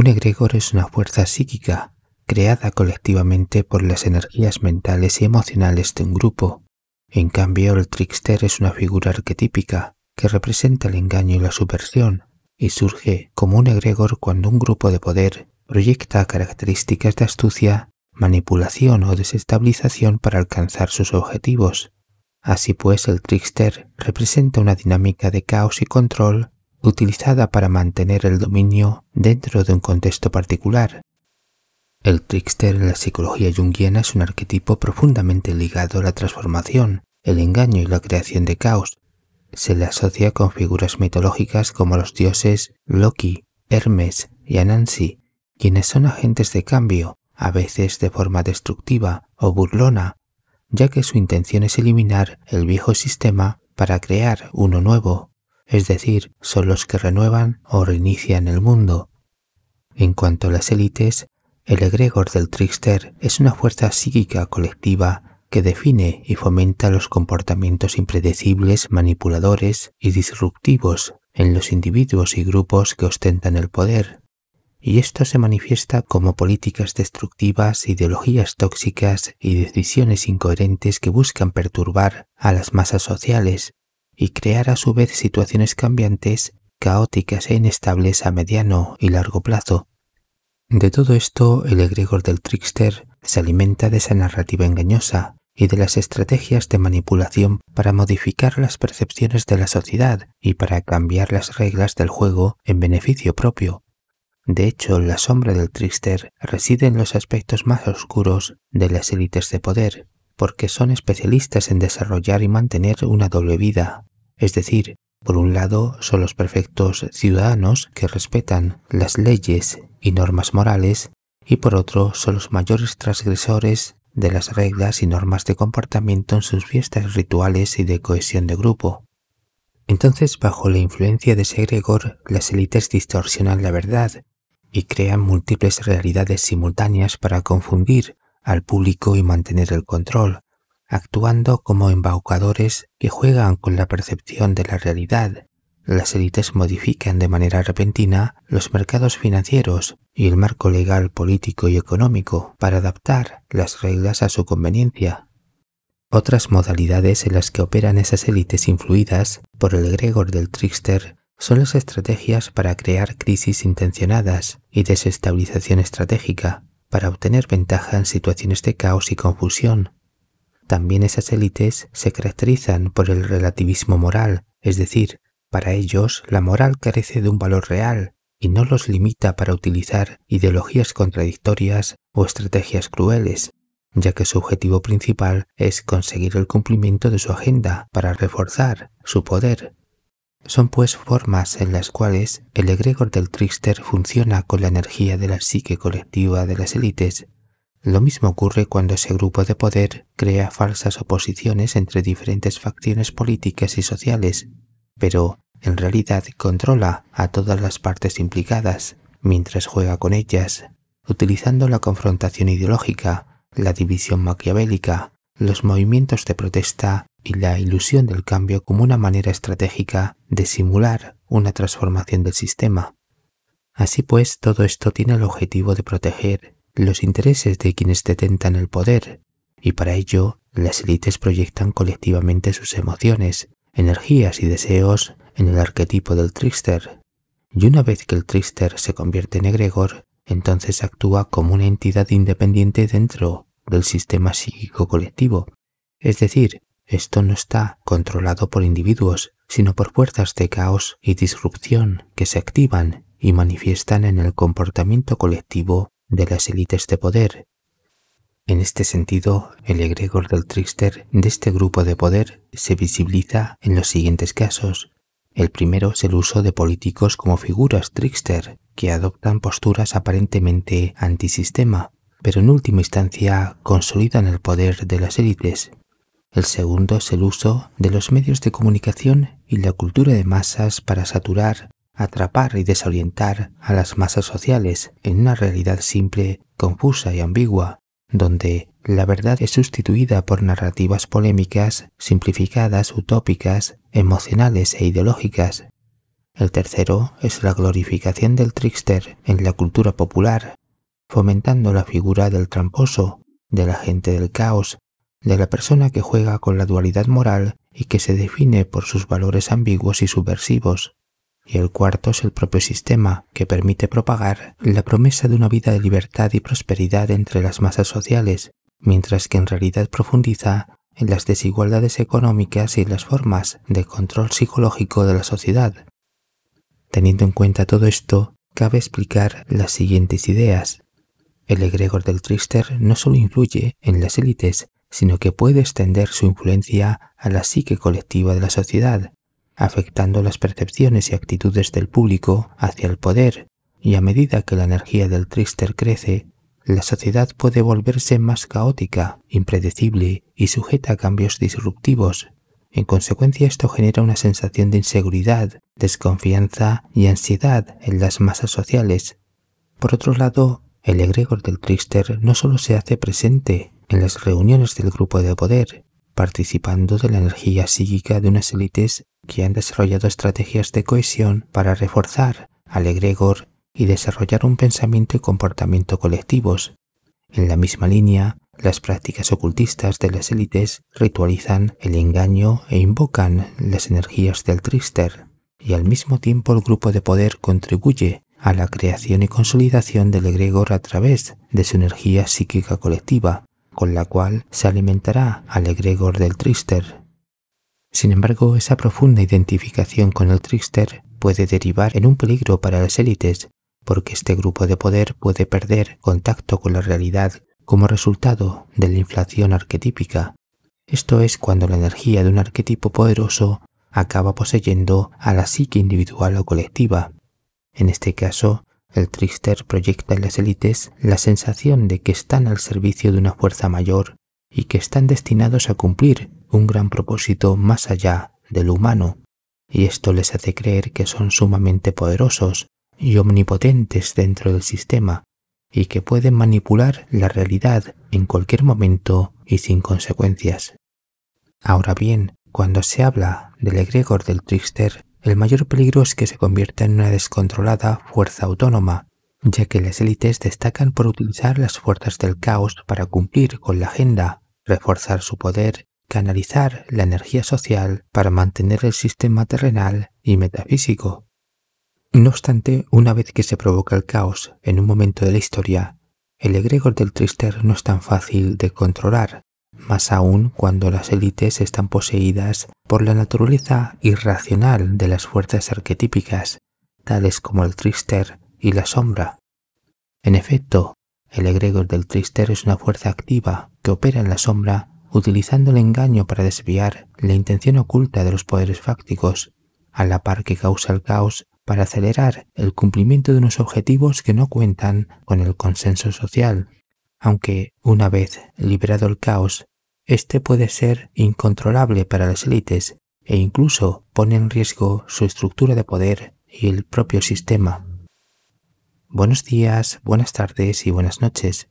Un egregor es una fuerza psíquica creada colectivamente por las energías mentales y emocionales de un grupo. En cambio, el trickster es una figura arquetípica que representa el engaño y la subversión, y surge como un egregor cuando un grupo de poder proyecta características de astucia, manipulación o desestabilización para alcanzar sus objetivos. Así pues, el trickster representa una dinámica de caos y control utilizada para mantener el dominio dentro de un contexto particular. El trickster en la psicología junguiana es un arquetipo profundamente ligado a la transformación, el engaño y la creación de caos. Se le asocia con figuras mitológicas como los dioses Loki, Hermes y Anansi, quienes son agentes de cambio, a veces de forma destructiva o burlona, ya que su intención es eliminar el viejo sistema para crear uno nuevo es decir, son los que renuevan o reinician el mundo. En cuanto a las élites, el egregor del trickster es una fuerza psíquica colectiva que define y fomenta los comportamientos impredecibles, manipuladores y disruptivos en los individuos y grupos que ostentan el poder. Y esto se manifiesta como políticas destructivas, ideologías tóxicas y decisiones incoherentes que buscan perturbar a las masas sociales, y crear a su vez situaciones cambiantes, caóticas e inestables a mediano y largo plazo. De todo esto, el egregor del trickster se alimenta de esa narrativa engañosa y de las estrategias de manipulación para modificar las percepciones de la sociedad y para cambiar las reglas del juego en beneficio propio. De hecho, la sombra del trickster reside en los aspectos más oscuros de las élites de poder, porque son especialistas en desarrollar y mantener una doble vida, es decir, por un lado son los perfectos ciudadanos que respetan las leyes y normas morales y por otro son los mayores transgresores de las reglas y normas de comportamiento en sus fiestas rituales y de cohesión de grupo. Entonces, bajo la influencia de Segregor, las élites distorsionan la verdad y crean múltiples realidades simultáneas para confundir al público y mantener el control, actuando como embaucadores que juegan con la percepción de la realidad. Las élites modifican de manera repentina los mercados financieros y el marco legal, político y económico para adaptar las reglas a su conveniencia. Otras modalidades en las que operan esas élites influidas por el Gregor del trickster son las estrategias para crear crisis intencionadas y desestabilización estratégica, para obtener ventaja en situaciones de caos y confusión, también esas élites se caracterizan por el relativismo moral, es decir, para ellos la moral carece de un valor real y no los limita para utilizar ideologías contradictorias o estrategias crueles, ya que su objetivo principal es conseguir el cumplimiento de su agenda para reforzar su poder. Son pues formas en las cuales el egregor del trickster funciona con la energía de la psique colectiva de las élites lo mismo ocurre cuando ese grupo de poder crea falsas oposiciones entre diferentes facciones políticas y sociales, pero en realidad controla a todas las partes implicadas mientras juega con ellas, utilizando la confrontación ideológica, la división maquiavélica, los movimientos de protesta y la ilusión del cambio como una manera estratégica de simular una transformación del sistema. Así pues, todo esto tiene el objetivo de proteger los intereses de quienes detentan el poder, y para ello las élites proyectan colectivamente sus emociones, energías y deseos en el arquetipo del trickster. Y una vez que el trickster se convierte en egregor, entonces actúa como una entidad independiente dentro del sistema psíquico colectivo. Es decir, esto no está controlado por individuos, sino por fuerzas de caos y disrupción que se activan y manifiestan en el comportamiento colectivo de las élites de poder. En este sentido, el egregor del trickster de este grupo de poder se visibiliza en los siguientes casos. El primero es el uso de políticos como figuras trickster, que adoptan posturas aparentemente antisistema, pero en última instancia consolidan el poder de las élites. El segundo es el uso de los medios de comunicación y la cultura de masas para saturar atrapar y desorientar a las masas sociales en una realidad simple, confusa y ambigua, donde la verdad es sustituida por narrativas polémicas, simplificadas, utópicas, emocionales e ideológicas. El tercero es la glorificación del trickster en la cultura popular, fomentando la figura del tramposo, de la gente del caos, de la persona que juega con la dualidad moral y que se define por sus valores ambiguos y subversivos y el cuarto es el propio sistema que permite propagar la promesa de una vida de libertad y prosperidad entre las masas sociales, mientras que en realidad profundiza en las desigualdades económicas y las formas de control psicológico de la sociedad. Teniendo en cuenta todo esto, cabe explicar las siguientes ideas. El egregor del trister no solo influye en las élites, sino que puede extender su influencia a la psique colectiva de la sociedad, afectando las percepciones y actitudes del público hacia el poder, y a medida que la energía del tríster crece, la sociedad puede volverse más caótica, impredecible y sujeta a cambios disruptivos. En consecuencia, esto genera una sensación de inseguridad, desconfianza y ansiedad en las masas sociales. Por otro lado, el egregor del tríster no solo se hace presente en las reuniones del grupo de poder, participando de la energía psíquica de unas élites que han desarrollado estrategias de cohesión para reforzar al egregor y desarrollar un pensamiento y comportamiento colectivos. En la misma línea, las prácticas ocultistas de las élites ritualizan el engaño e invocan las energías del trister, y al mismo tiempo el grupo de poder contribuye a la creación y consolidación del egregor a través de su energía psíquica colectiva, con la cual se alimentará al egregor del tríster. Sin embargo, esa profunda identificación con el tríster puede derivar en un peligro para las élites, porque este grupo de poder puede perder contacto con la realidad como resultado de la inflación arquetípica. Esto es cuando la energía de un arquetipo poderoso acaba poseyendo a la psique individual o colectiva. En este caso, el tríster proyecta en las élites la sensación de que están al servicio de una fuerza mayor y que están destinados a cumplir un gran propósito más allá del humano, y esto les hace creer que son sumamente poderosos y omnipotentes dentro del sistema, y que pueden manipular la realidad en cualquier momento y sin consecuencias. Ahora bien, cuando se habla del egregor del tríster, el mayor peligro es que se convierta en una descontrolada fuerza autónoma, ya que las élites destacan por utilizar las fuerzas del caos para cumplir con la agenda, reforzar su poder, canalizar la energía social para mantener el sistema terrenal y metafísico. No obstante, una vez que se provoca el caos en un momento de la historia, el egregor del trister no es tan fácil de controlar, más aún cuando las élites están poseídas por la naturaleza irracional de las fuerzas arquetípicas, tales como el trister y la sombra. En efecto, el egregor del trister es una fuerza activa que opera en la sombra utilizando el engaño para desviar la intención oculta de los poderes fácticos, a la par que causa el caos para acelerar el cumplimiento de unos objetivos que no cuentan con el consenso social, aunque una vez liberado el caos este puede ser incontrolable para las élites e incluso pone en riesgo su estructura de poder y el propio sistema. Buenos días, buenas tardes y buenas noches.